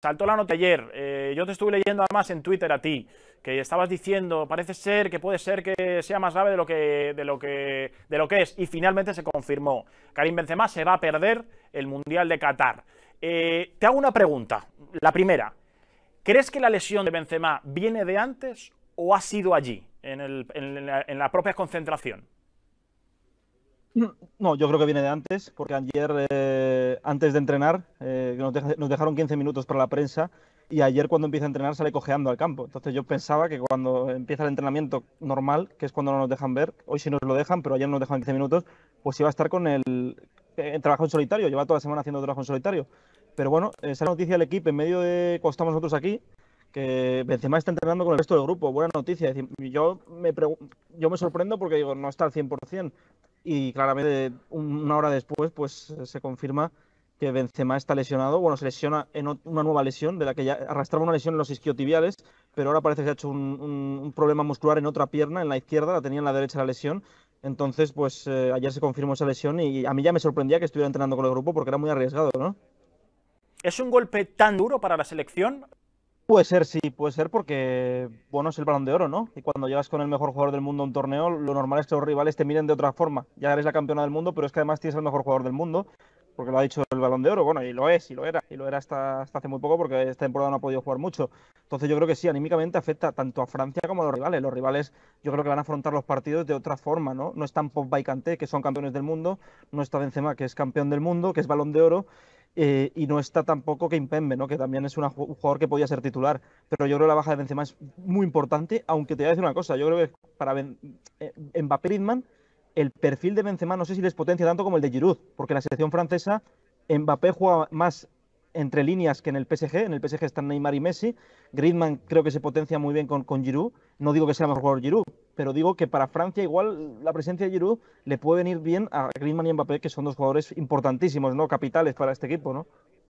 Saltó la nota ayer, eh, yo te estuve leyendo además en Twitter a ti, que estabas diciendo, parece ser que puede ser que sea más grave de lo que, de lo que, de lo que es, y finalmente se confirmó. Karim Benzema se va a perder el Mundial de Qatar. Eh, te hago una pregunta, la primera. ¿Crees que la lesión de Benzema viene de antes o ha sido allí, en la propia concentración? No, yo creo que viene de antes, porque ayer, eh, antes de entrenar, eh, nos, dejaron 15 minutos para la prensa y ayer cuando empieza a entrenar sale cojeando al campo. Entonces yo pensaba que cuando empieza el entrenamiento normal, que es cuando no nos dejan ver, hoy sí nos lo dejan, pero ayer nos dejan 15 minutos, pues iba a estar con el, eh, trabajo en solitario, lleva toda la semana haciendo trabajo en solitario. Pero bueno, esa noticia del equipo en medio de cuando estamos nosotros aquí, que Benzema está entrenando con el resto del grupo. Buena noticia. yo, me yo me sorprendo porque digo, no está al 100%, y claramente una hora después pues se confirma que Benzema está lesionado, bueno, se lesiona en una nueva lesión, de la que ya arrastraba una lesión en los isquiotibiales, pero ahora parece que se ha hecho un, problema muscular en otra pierna, en la izquierda, la tenía en la derecha la lesión, entonces pues eh, ayer se confirmó esa lesión y a mí ya me sorprendía que estuviera entrenando con el grupo porque era muy arriesgado, ¿no? ¿Es un golpe tan duro para la selección? Puede ser, sí, puede ser porque, bueno, es el balón de oro, ¿no? Y cuando llegas con el mejor jugador del mundo a un torneo, lo normal es que los rivales te miren de otra forma. Ya eres la campeona del mundo, pero es que además tienes el mejor jugador del mundo, porque lo ha dicho el balón de oro, bueno, y lo es, y lo era, y lo era hasta, hace muy poco porque esta temporada no ha podido jugar mucho. Entonces yo creo que sí, anímicamente afecta tanto a Francia como a los rivales. Los rivales yo creo que van a afrontar los partidos de otra forma, ¿no? No están tan pop que son campeones del mundo, no está Benzema, que es campeón del mundo, que es balón de oro, eh, y no está tampoco que impembe, ¿no? que también es un jugador que podía ser titular. Pero yo creo que la baja de Benzema es muy importante, aunque te voy a decir una cosa, yo creo que para ben, eh, Mbappé el perfil de Benzema no sé si les potencia tanto como el de Giroud, porque la selección francesa Mbappé juega más entre líneas que en el PSG. En el PSG están Neymar y Messi. Griezmann creo que se potencia muy bien con, con Giroud. No digo que sea mejor jugador Giroud, pero digo que para Francia igual la presencia de Giroud le puede venir bien a Griezmann y Mbappé, que son dos jugadores importantísimos, ¿no? Capitales para este equipo, ¿no?